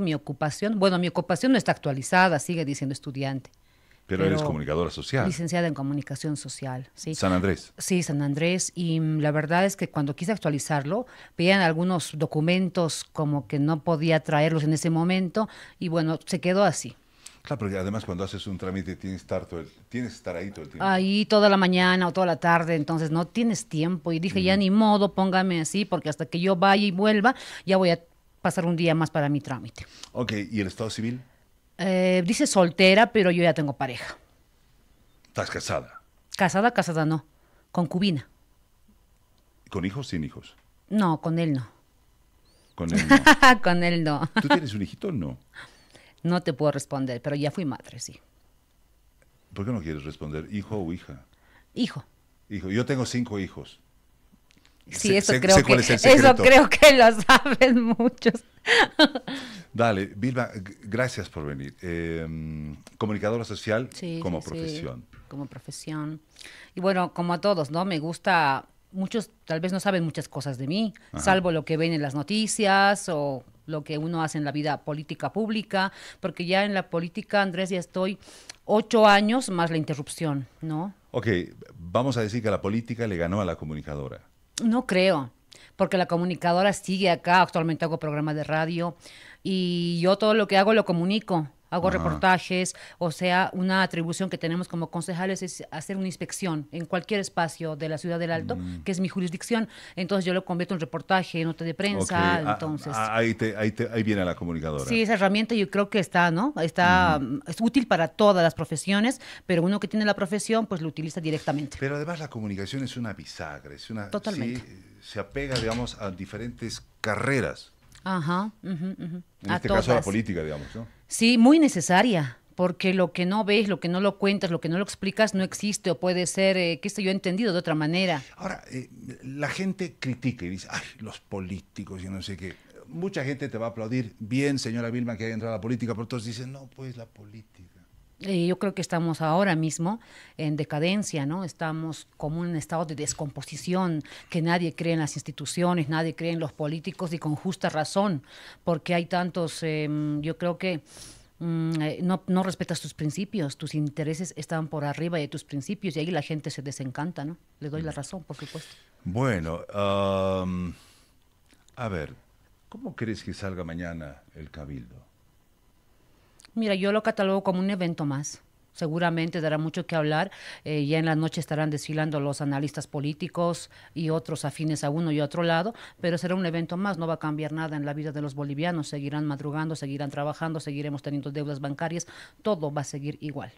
mi ocupación. Bueno, mi ocupación no está actualizada, sigue diciendo estudiante. Pero, eres comunicadora social. Licenciada en comunicación social, sí. San Andrés. Sí, San Andrés. Y mm, la verdad es que cuando quise actualizarlo, pedían algunos documentos como que no podía traerlos en ese momento y bueno, se quedó así. Claro, pero además cuando haces un trámite tienes que estar, todo tienes que estar ahí todo el tiempo. Ahí toda la mañana o toda la tarde, entonces no tienes tiempo. Y dije, ya ni modo, póngame así, porque hasta que yo vaya y vuelva, ya voy a pasar un día más para mi trámite. Ok, ¿y el estado civil? Eh, dice soltera, pero yo ya tengo pareja. ¿Estás casada? Casada, casada no. Concubina. ¿Con hijos, sin hijos? No, con él no. Con él no. con él no. ¿Tú tienes un hijito o no? No te puedo responder, pero ya fui madre, sí. ¿Por qué no quieres responder? ¿Hijo o hija? Hijo. Hijo. Yo tengo cinco hijos. Sí, eso, creo que, eso creo que lo saben muchos. Dale, Vilma, gracias por venir. Em, comunicadora social como profesión. Sí, como profesión. Y bueno, como a todos, ¿no? Me gusta, muchos tal vez no saben muchas cosas de mí, salvo lo que ven en las noticias o lo que uno hace en la vida política pública, porque ya en la política, Andrés, ya estoy ocho años más la interrupción, ¿no? Ok, vamos a decir que la política le ganó a la comunicadora. No creo, porque la comunicadora sigue acá, actualmente hago programas de radio y yo todo lo que hago lo comunico hago reportajes, o sea, una atribución que tenemos como concejales es hacer una inspección en cualquier espacio de la ciudad del Alto, mm. que es mi jurisdicción, entonces yo lo convierto en reportaje, nota de prensa, ah, entonces... Ah, ahí, ahí, ahí, viene la comunicadora. Sí, esa herramienta yo creo que está, ¿no? Está, mm, es útil para todas las profesiones, pero uno que tiene la profesión, pues lo utiliza directamente. Pero además la comunicación es una bisagra, es una... Totalmente. se apega, digamos, a diferentes carreras. Ajá, En este caso la política, digamos, ¿no? Sí, muy necesaria porque lo que no ves, lo que no lo cuentas, lo que no lo explicas no existe o puede ser, eh, que esto sé yo, entendido de otra manera. Ahora, eh, la gente critica y dice, ay, los políticos y no sé qué. Mucha gente te va a aplaudir, bien, señora Vilma, que haya entrado a la política, pero todos dicen, no, pues la política. Eh, yo creo que estamos ahora mismo en decadencia, ¿no? Estamos como en un estado de descomposición, que nadie cree en las instituciones, nadie cree en los políticos y con justa razón, porque hay tantos, em, yo creo que mm, eh, no, no respetas tus principios, tus intereses están por arriba de tus principios y ahí la gente se desencanta, ¿no? Le doy la mm. razón, por supuesto. Bueno, a ver, ¿cómo crees que salga mañana el cabildo? Mira, yo lo catalogo como un evento más seguramente dará mucho que hablar. Eh, ya en la noche estarán desfilando los analistas políticos y otros afines a uno y otro lado, pero será un evento más, no va a cambiar nada en la vida de los bolivianos. Seguirán madrugando, seguirán trabajando, seguiremos teniendo deudas bancarias, todo va a seguir igual.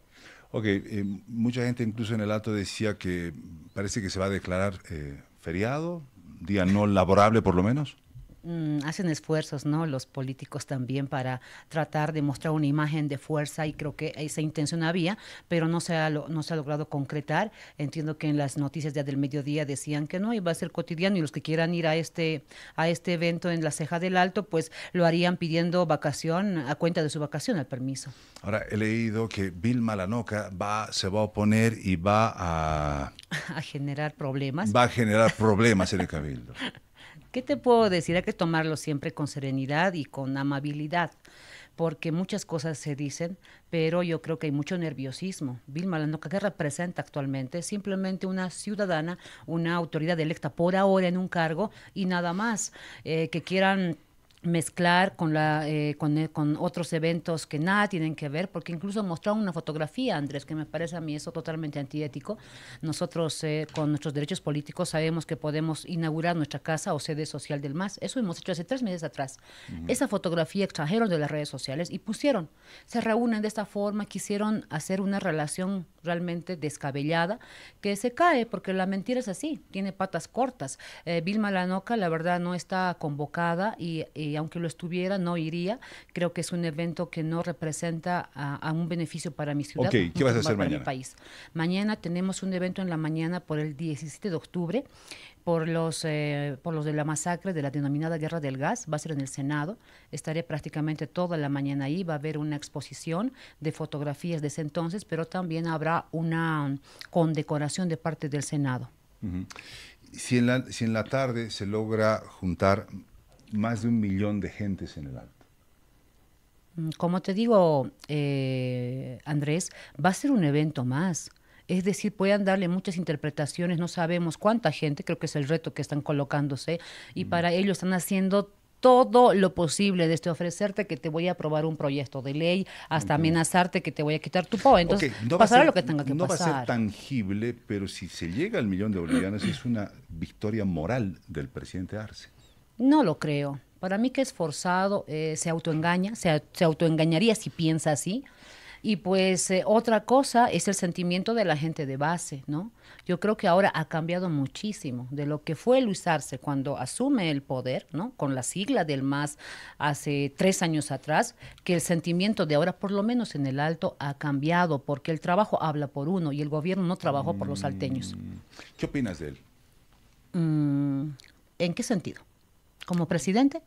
Ok, eh, mucha gente incluso en el alto decía que parece que se va a declarar eh, feriado, día no laborable por lo menos. Mm, hacen esfuerzos, ¿no? Los políticos también para tratar de mostrar una imagen de fuerza y creo que esa intención había, pero no se ha, no se ha logrado concretar. Entiendo que en las noticias ya del mediodía decían que no iba a ser cotidiano y los que quieran ir a este a este evento en la Ceja del Alto, pues lo harían pidiendo vacación a cuenta de su vacación, al permiso. Ahora he leído que Vilma Lanoca va se va a oponer y va a a generar problemas. Va a generar problemas en el cabildo. ¿Qué te puedo decir? Hay que tomarlo siempre con serenidad y con amabilidad, porque muchas cosas se dicen, pero yo creo que hay mucho nerviosismo. Vilma Landoca, ¿qué representa actualmente? Simplemente una ciudadana, una autoridad electa por ahora en un cargo y nada más, eh, que quieran mezclar con, la, eh, con, eh, con, otros eventos que nada tienen que ver, porque incluso mostraron una fotografía, Andrés, que me parece a mí eso totalmente antiético. Nosotros, eh, con nuestros derechos políticos, sabemos que podemos inaugurar nuestra casa o sede social del MAS. Eso hemos hecho hace tres meses atrás. Esa fotografía extrajeron de las redes sociales y pusieron, se reúnen de esta forma, quisieron hacer una relación realmente descabellada que se cae, porque la mentira es así, tiene patas cortas. Vilma Lanoca, la verdad, no está convocada y y aunque lo estuviera, no iría. Creo que es un evento que no representa a, un beneficio para mi ciudad. Ok, ¿qué vas a hacer para mañana? país. Mañana tenemos un evento en la mañana por el 17 de octubre por los, eh, por los de la masacre de la denominada Guerra del Gas, va a ser en el Senado. Estaré prácticamente toda la mañana ahí, va a haber una exposición de fotografías de ese entonces, pero también habrá una condecoración de parte del Senado. si, si en la tarde se logra juntar más de un millón de gentes en el alto. Mm, como te digo, eh, Andrés, va a ser un evento más. Es decir, pueden darle muchas interpretaciones, no sabemos cuánta gente, creo que es el reto que están colocándose, y para ello están haciendo todo lo posible desde ofrecerte que te voy a aprobar un proyecto de ley hasta amenazarte que te voy a quitar tu poe. Entonces, pasará lo que tenga que pasar. No va a ser tangible, pero si se llega al millón de bolivianos es una victoria moral del presidente Arce. No lo creo. Para mí que es forzado, eh, se autoengaña, se, autoengañaría si piensa así. Y pues eh, otra cosa es el sentimiento de la gente de base, ¿no? Yo creo que ahora ha cambiado muchísimo de lo que fue Luis Arce cuando asume el poder, ¿no? Con la sigla del MAS hace tres años atrás, que el sentimiento de ahora, por lo menos en el alto, ha cambiado, porque el trabajo habla por uno y el gobierno no trabajó por los mm. salteños. ¿Qué opinas de él? Mm, ¿En qué sentido? como presidente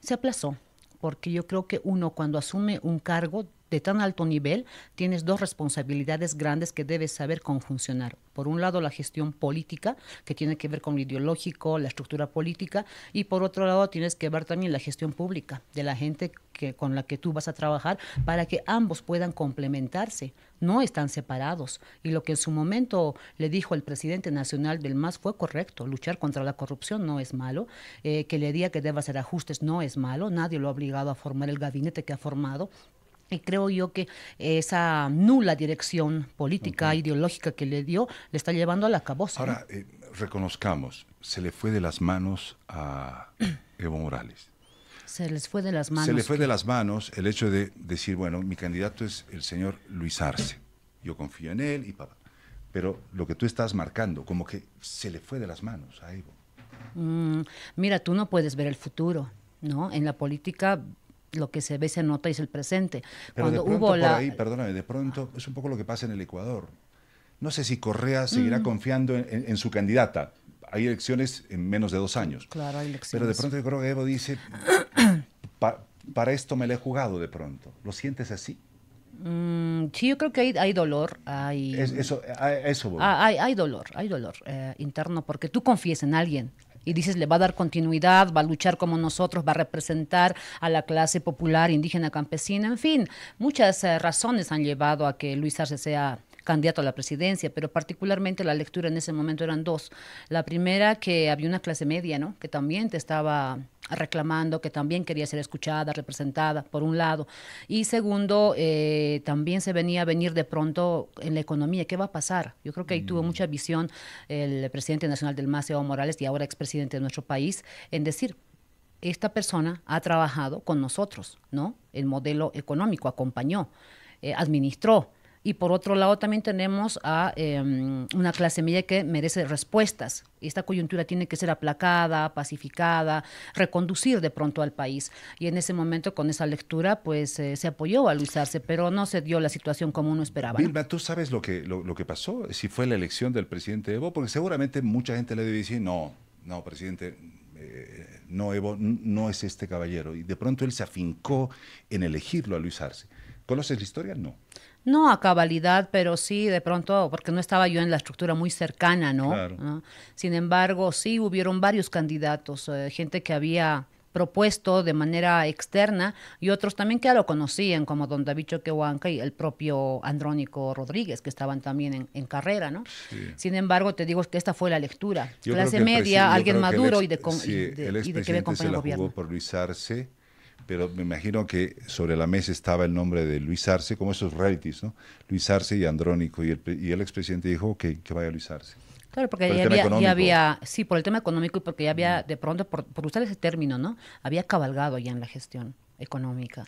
se aplazó, porque yo creo que uno cuando asume un cargo de tan alto nivel, tienes dos responsabilidades grandes que debes saber funcionar. Por un lado, la gestión política, que tiene que ver con lo ideológico, la estructura política, y por otro lado, tienes que ver también la gestión pública de la gente que, con la que tú vas a trabajar para que ambos puedan complementarse. No están separados. Y lo que en su momento le dijo el presidente nacional del MAS fue correcto. Luchar contra la corrupción no es malo. Eh, que le diga que deba hacer ajustes no es malo. Nadie lo ha obligado a formar el gabinete que ha formado y creo yo que esa nula dirección política, ideológica que le dio, le está llevando a la cabosa. Ahora, eh, reconozcamos, se le fue de las manos a Evo Morales. Se les fue de las manos. Se le fue de las manos el hecho de decir, bueno, mi candidato es el señor Luis Arce. Yo confío en él y papá. Pero lo que tú estás marcando, como que se le fue de las manos a Evo. Mm, mira, tú no puedes ver el futuro, ¿no? En la política lo que se ve, se nota y es el presente. Pero Cuando de pronto hubo por ahí, perdóname, de pronto es un poco lo que pasa en el Ecuador. No sé si Correa seguirá mm. confiando en, su candidata. Hay elecciones en menos de dos años. Claro, hay elecciones. Pero de pronto yo creo que Evo dice, para esto me la he jugado de pronto. ¿Lo sientes así? Mm, sí, yo creo que hay, dolor, hay... eso, ah, hay, dolor, hay dolor eh, interno, porque tú confías en alguien, y dices le va a dar continuidad, va a luchar como nosotros, va a representar a la clase popular indígena campesina, en fin, muchas eh, razones han llevado a que Luis Arce sea candidato a la presidencia, pero particularmente la lectura en ese momento eran dos. La primera, que había una clase media, ¿no? Que también te estaba reclamando, que también quería ser escuchada, representada, por un lado. Y segundo, eh, también se venía a venir de pronto en la economía, ¿qué va a pasar? Yo creo que ahí tuvo mm. mucha visión el presidente nacional del MAS, Evo Morales, y ahora expresidente de nuestro país, en decir, esta persona ha trabajado con nosotros, ¿no? El modelo económico acompañó, eh, administró, y por otro lado también tenemos a em, una clase media que merece respuestas. Esta coyuntura tiene que ser aplacada, pacificada, reconducir de pronto al país. Y en ese momento con esa lectura pues eh, se apoyó a Luis Arce, pero no se dio la situación como uno esperaba. Vilma, ¿tú sabes lo que, lo, que pasó? Si fue la elección del presidente Evo, porque seguramente mucha gente le debe decir, no, no, presidente, eh, no, Evo, no es este caballero. Y de pronto él se afincó en elegirlo a Luis Arce. ¿Conoces la historia? No no a cabalidad, pero sí de pronto, porque no estaba yo en la estructura muy cercana, ¿no? Ah. Sin embargo, sí hubieron varios candidatos, eh, gente que había propuesto de manera externa y otros también que ya lo conocían, como don David Choquehuanca y el propio Andrónico Rodríguez, que estaban también en, carrera, ¿no? Sin embargo, te digo que esta fue la lectura. clase media, alguien maduro y de, que ve con el gobierno pero me imagino que sobre la mesa estaba el nombre de Luis Arce, como esos realities, ¿no? Luis Arce y Andrónico, y el, y expresidente dijo que vaya Luis Arce. Claro, porque ya, había, sí, por el tema económico y porque ya había, de pronto, por, usar ese término, ¿no? Había cabalgado ya en la gestión económica.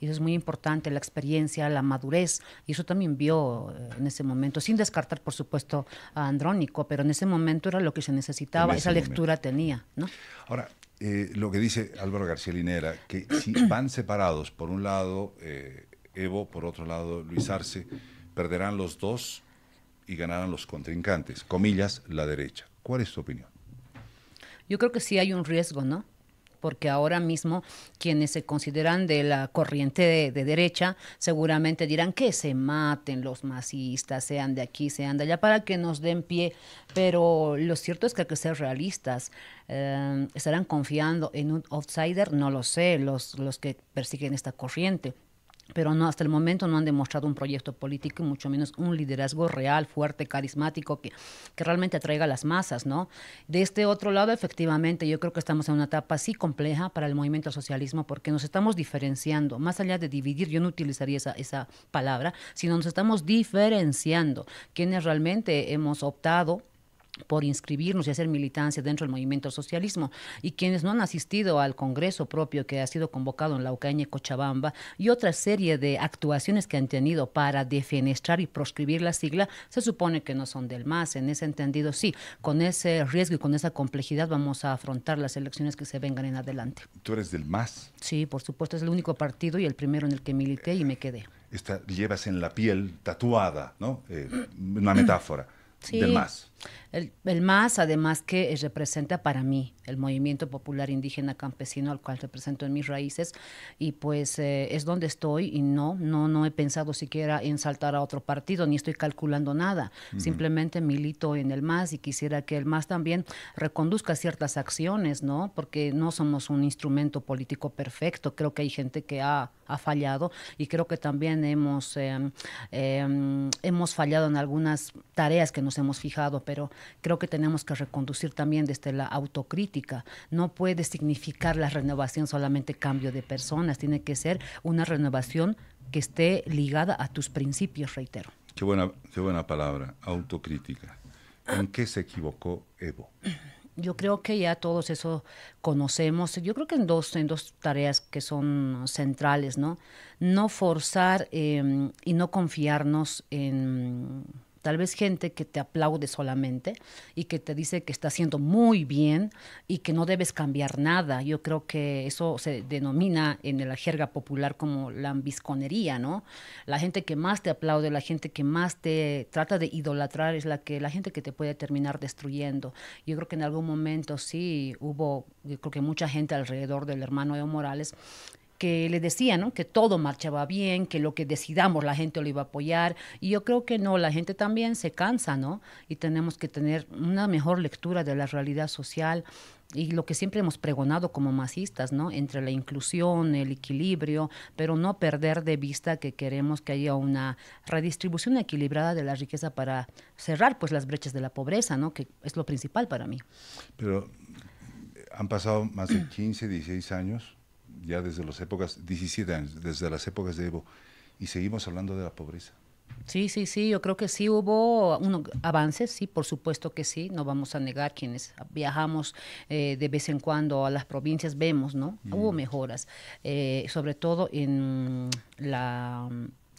Y eso es muy importante, la experiencia, la madurez. Y eso también vio eh, en ese momento, sin descartar, por supuesto, a Andrónico, pero en ese momento era lo que se necesitaba, esa lectura tenía. ¿no? Ahora, eh, lo que dice Álvaro García Linera, que si van separados, por un lado eh, Evo, por otro lado Luis Arce, perderán los dos y ganarán los contrincantes, comillas, la derecha. ¿Cuál es tu opinión? Yo creo que sí hay un riesgo, ¿no? porque ahora mismo quienes se consideran de la corriente de, derecha seguramente dirán que se maten los masistas, sean de aquí, sean de allá, para que nos den pie. Pero lo cierto es que hay que ser realistas. Eh, ¿Estarán confiando en un outsider? No lo sé, los, los que persiguen esta corriente pero no hasta el momento no han demostrado un proyecto político y mucho menos un liderazgo real, fuerte, carismático, que, que realmente atraiga a las masas, ¿no? De este otro lado, efectivamente, yo creo que estamos en una etapa así compleja para el movimiento socialismo porque nos estamos diferenciando, más allá de dividir, yo no utilizaría esa, esa palabra, sino nos estamos diferenciando quienes realmente hemos optado por inscribirnos y hacer militancia dentro del movimiento socialismo y quienes no han asistido al congreso propio que ha sido convocado en La Ucaña y Cochabamba y otra serie de actuaciones que han tenido para defenestrar y proscribir la sigla, se supone que no son del MAS. En ese entendido, sí, con ese riesgo y con esa complejidad vamos a afrontar las elecciones que se vengan en adelante. ¿Tú eres del MAS? Sí, por supuesto, es el único partido y el primero en el que milité y me quedé. Esta, llevas en la piel tatuada, ¿no? Eh, una metáfora del MAS. El, MAS, además que eh, representa para mí el movimiento popular indígena campesino al cual represento en mis raíces, y pues eh, es donde estoy y no, no, no he pensado siquiera en saltar a otro partido, ni estoy calculando nada. Simplemente milito en el MAS y quisiera que el MAS también reconduzca ciertas acciones, ¿no? Porque no somos un instrumento político perfecto, creo que hay gente que ha, fallado y creo que también hemos, em, em, hemos fallado en algunas tareas que nos hemos fijado, pero pero creo que tenemos que reconducir también desde la autocrítica. No puede significar la renovación solamente cambio de personas, tiene que ser una renovación que esté ligada a tus principios, reitero. Qué buena, qué buena palabra, autocrítica. ¿En qué se equivocó Evo? Yo creo que ya todos eso conocemos. Yo creo que en dos, en dos tareas que son centrales, ¿no? No forzar em, y no confiarnos en Tal vez gente que te aplaude solamente y que te dice que está haciendo muy bien y que no debes cambiar nada. Yo creo que eso se denomina en la jerga popular como la ambisconería, ¿no? La gente que más te aplaude, la gente que más te trata de idolatrar es la que la gente que te puede terminar destruyendo. Yo creo que en algún momento sí hubo, yo creo que mucha gente alrededor del hermano Evo Morales que le decía, Que todo marchaba bien, que lo que decidamos la gente lo iba a apoyar. Y yo creo que no, la gente también se cansa, ¿no? Y tenemos que tener una mejor lectura de la realidad social y lo que siempre hemos pregonado como masistas, ¿no? Entre la inclusión, el equilibrio, pero no perder de vista que queremos que haya una redistribución equilibrada de la riqueza para cerrar, pues, las brechas de la pobreza, ¿no? Que es lo principal para mí. Pero eh, han pasado más de 15, 16 años ya desde las épocas, 17 desde las épocas de Evo, y seguimos hablando de la pobreza. Sí, sí, sí, yo creo que sí hubo unos avances, sí, por supuesto que sí, no vamos a negar quienes viajamos eh, de vez en cuando a las provincias, vemos, ¿no? Hubo mejoras, eh, sobre todo en la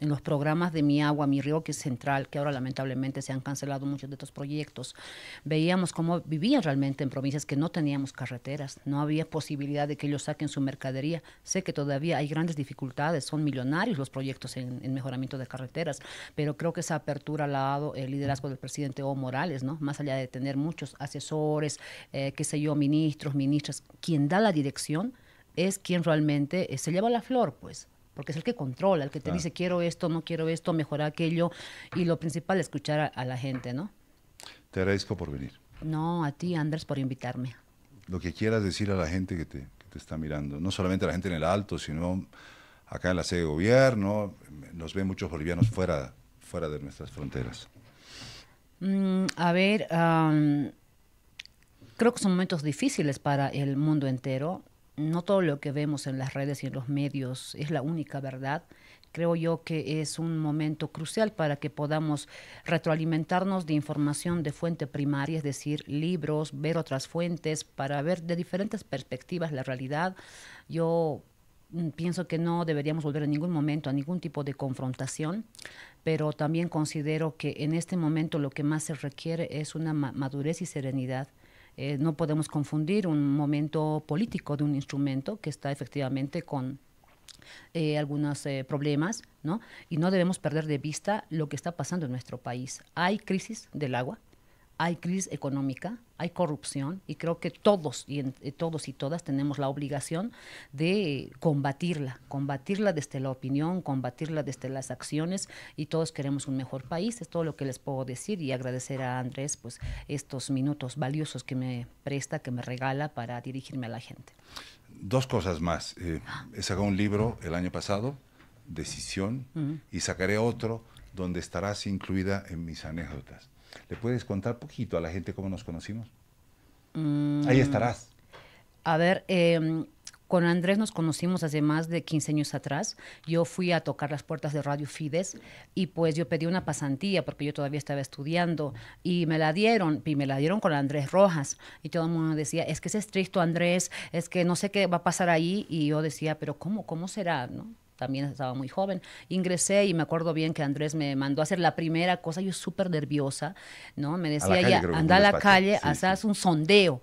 en los programas de Mi Agua, Mi Río, que es central, que ahora lamentablemente se han cancelado muchos de estos proyectos, veíamos cómo vivían realmente en provincias que no teníamos carreteras, no había posibilidad de que ellos saquen su mercadería. Sé que todavía hay grandes dificultades, son millonarios los proyectos en, mejoramiento de carreteras, pero creo que esa apertura la ha dado el liderazgo del presidente O. Morales, ¿no? Más allá de tener muchos asesores, eh, qué sé yo, ministros, ministras, quien da la dirección es quien realmente eh, se lleva la flor, pues porque es el que controla, el que te dice quiero esto, no quiero esto, mejorar aquello, y lo principal es escuchar a, la gente, ¿no? Te agradezco por venir. No, a ti, Andrés, por invitarme. Lo que quieras decir a la gente que te, está mirando, no solamente a la gente en el Alto, sino acá en la sede de gobierno, nos ven muchos bolivianos fuera, fuera de nuestras fronteras. Mm, a ver, creo que son momentos difíciles para el mundo entero no todo lo que vemos en las redes y en los medios es la única verdad. Creo yo que es un momento crucial para que podamos retroalimentarnos de información de fuente primaria, es decir, libros, ver otras fuentes, para ver de diferentes perspectivas la realidad. Yo mm, pienso que no deberíamos volver en ningún momento a ningún tipo de confrontación, pero también considero que en este momento lo que más se requiere es una madurez y serenidad eh, no podemos confundir un momento político de un instrumento que está efectivamente con eh, algunos eh, problemas, ¿no? Y no debemos perder de vista lo que está pasando en nuestro país. Hay crisis del agua, hay crisis económica, hay corrupción y creo que todos y eh, todos y todas tenemos la obligación de combatirla, combatirla desde la opinión, combatirla desde las acciones y todos queremos un mejor país, es todo lo que les puedo decir y agradecer a Andrés pues estos minutos valiosos que me presta, que me regala para dirigirme a la gente. Dos cosas más, eh, ah. he sacado un libro el año pasado, Decisión, y sacaré otro donde estarás incluida en mis anécdotas ¿Le puedes contar poquito a la gente cómo nos conocimos? Mm. Ahí estarás. A ver, em, con Andrés nos conocimos hace más de 15 años atrás. Yo fui a tocar las puertas de Radio Fides y pues yo pedí una pasantía porque yo todavía estaba estudiando y me la dieron y me la dieron con Andrés Rojas y todo el mundo decía, es que es estricto Andrés, es que no sé qué va a pasar ahí y yo decía, pero ¿cómo? ¿Cómo será? ¿No? también estaba muy joven. Ingresé y me acuerdo bien que Andrés me mandó a hacer la primera cosa, yo súper nerviosa, ¿no? Me decía ya, anda a la calle, haz un sondeo.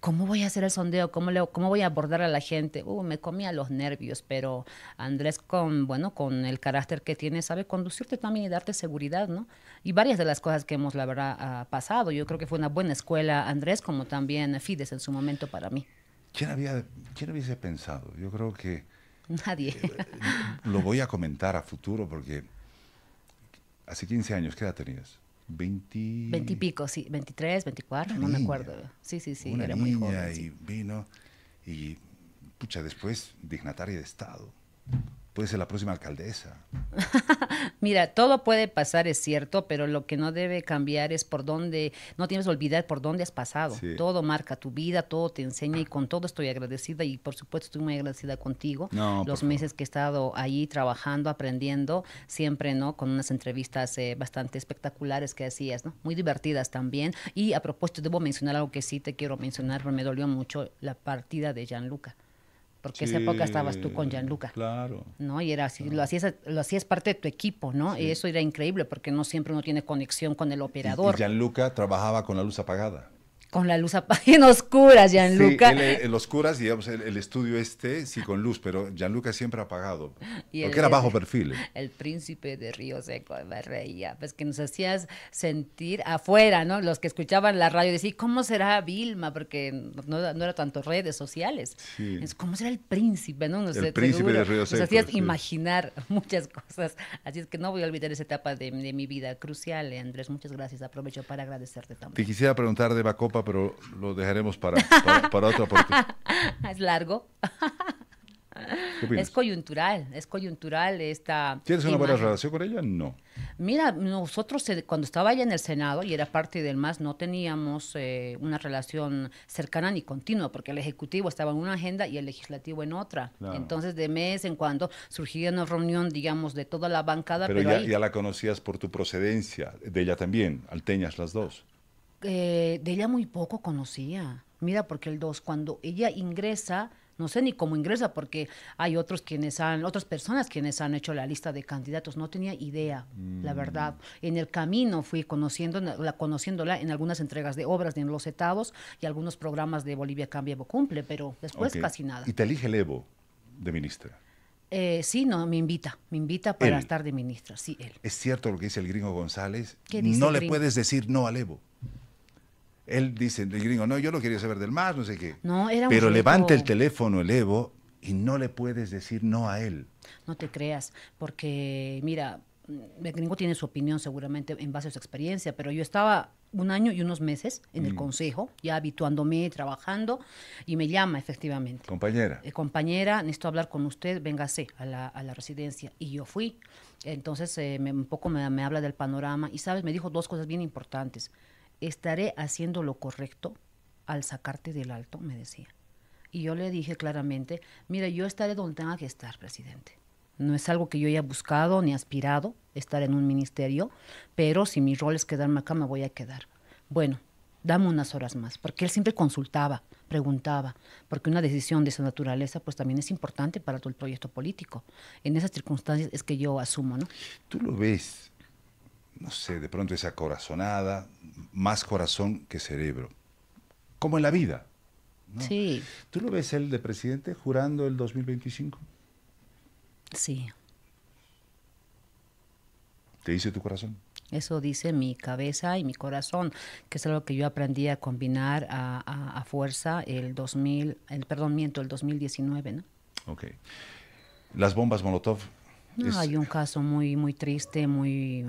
¿Cómo voy a hacer el sondeo? ¿Cómo, le, ¿Cómo voy a abordar a la gente? Uh, me comía los nervios, pero Andrés, con, bueno, con el carácter que tiene, sabe conducirte también y darte seguridad, ¿no? Y varias de las cosas que hemos, la verdad, ah, pasado. Yo creo que fue una buena escuela Andrés, como también Fides en su momento para mí. ¿Quién, había, hubiese pensado? Yo creo que Nadie. Eh, lo voy a comentar a futuro porque hace 15 años, ¿qué edad tenías? 20... 20 y pico, sí, 23, 24, no me acuerdo. Sí, sí, sí, era muy joven. Y vino y, pucha, después dignataria de Estado puede ser la próxima alcaldesa. Mira, todo puede pasar, es cierto, pero lo que no debe cambiar es por dónde, no tienes que olvidar por dónde has pasado. Todo marca tu vida, todo te enseña y con todo estoy agradecida y por supuesto estoy muy agradecida contigo. Los meses que he estado ahí trabajando, aprendiendo, siempre, ¿no? Con unas entrevistas eh, bastante espectaculares que hacías, ¿no? Muy divertidas también. Y a propósito, debo mencionar algo que sí te quiero mencionar, pero me dolió mucho la partida de Gianluca porque esa época estabas tú con Gianluca. Claro. ¿No? Y era lo hacías lo hacías parte de tu equipo, ¿no? Y eso era increíble porque no siempre uno tiene conexión con el operador. y Gianluca trabajaba con la luz apagada con la luz en oscuras, Gianluca. en oscuras, digamos, el, estudio este, sí con luz, pero Gianluca siempre apagado, porque era bajo perfil. ¿eh? El príncipe de Río Seco, me reía, pues que nos hacías sentir afuera, ¿no? Los que escuchaban la radio decían, ¿cómo será Vilma? Porque no, era tanto redes sociales. ¿Cómo será el príncipe, no? el príncipe de Río Seco. Nos hacías imaginar muchas cosas, así es que no voy a olvidar esa etapa de mi vida crucial, eh, Andrés, muchas gracias, aprovecho para agradecerte también. Te quisiera preguntar de Bacopa, pero lo dejaremos para, otra parte. es largo. Es coyuntural, es coyuntural esta. ¿Tienes una buena relación con ella? No. Mira, nosotros eh, cuando estaba ella en el Senado y era parte del MAS, no teníamos eh, una relación cercana ni continua, porque el Ejecutivo estaba en una agenda y el Legislativo en otra. Entonces, de mes en cuando surgía una reunión, digamos, de toda la bancada. Pero, ya la conocías por tu procedencia, de ella también, alteñas las dos. Eh, de ella muy poco conocía. Mira, porque el 2, cuando ella ingresa, no sé ni cómo ingresa, porque hay otros quienes han, otras personas quienes han hecho la lista de candidatos, no tenía idea, la mm. verdad. En el camino fui conociendo, conociéndola en algunas entregas de obras de los etavos y algunos programas de Bolivia Cambia Evo Cumple, pero después casi nada. ¿Y te elige el Evo de ministra? Eh, sí, no, me invita, me invita para estar de ministra, sí, él. Es cierto lo que dice el gringo González, que no le puedes decir no al Evo. Él dice, el gringo, no, yo lo quería saber del más, no sé qué. Pero levanta el teléfono el Evo y no le puedes decir no a él. No te creas, porque mira, el gringo tiene su opinión seguramente en base a su experiencia, pero yo estaba un año y unos meses en el mm. consejo, ya habituándome, trabajando, y me llama efectivamente. Compañera. Eh, compañera, necesito hablar con usted, véngase a la, residencia. Y yo fui. Entonces, eh, un poco me habla del panorama, y sabes, me dijo dos cosas bien importantes estaré haciendo lo correcto al sacarte del alto, me decía. Y yo le dije claramente, mira, yo estaré donde tenga que estar, presidente. No es algo que yo haya buscado ni aspirado, estar en un ministerio, pero si mi rol es quedarme acá, me voy a quedar. Bueno, dame unas horas más, porque él siempre consultaba, preguntaba, porque una decisión de esa naturaleza pues también es importante para todo el proyecto político. En esas circunstancias es que yo asumo, ¿no? Tú lo ves, no sé, de pronto esa corazonada, más corazón que cerebro. Como en la vida. Sí. ¿Tú lo ves él de presidente jurando el 2025? Sí. ¿Te dice tu corazón? Eso dice mi cabeza y mi corazón, que es algo que yo aprendí a combinar a, fuerza el 2000, el, perdón, miento, el 2019, ¿no? Ok. Las bombas Molotov. hay un caso muy, muy triste, muy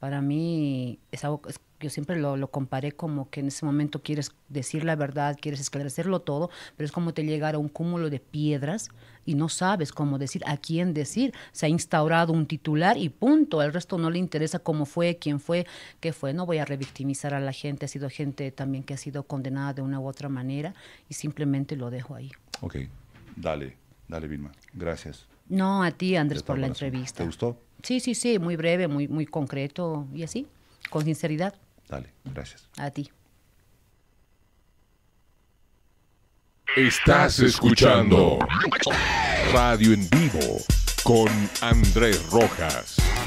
para mí es algo yo siempre lo, lo, comparé como que en ese momento quieres decir la verdad, quieres esclarecerlo todo, pero es como te llegar a un cúmulo de piedras y no sabes cómo decir, a quién decir. Se ha instaurado un titular y punto. El resto no le interesa cómo fue, quién fue, qué fue. No voy a revictimizar a la gente. Ha sido gente también que ha sido condenada de una u otra manera y simplemente lo dejo ahí. Ok, dale, dale Vilma. Gracias. No, a ti Andrés por la entrevista. ¿Te gustó? Sí, sí, sí, muy breve, muy, muy concreto y así, con sinceridad. Dale, gracias. A ti. Estás escuchando Radio en Vivo con Andrés Rojas.